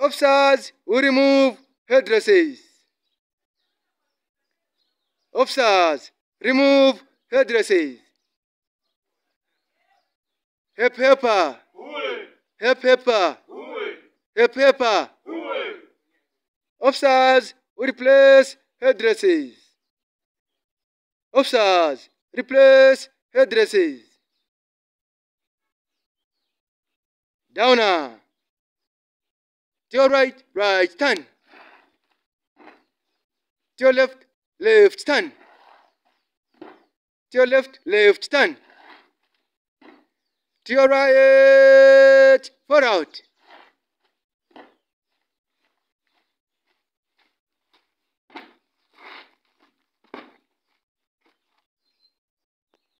Officers, we remove headdresses. dresses. Officers, remove headdresses. Hep hepa. Hep hepa. Hep hepa. Officers, replace headdresses. Officers, replace headdresses. Downer. To your right, right, turn. To your left, left, turn. To your left, left, turn. To your right, out.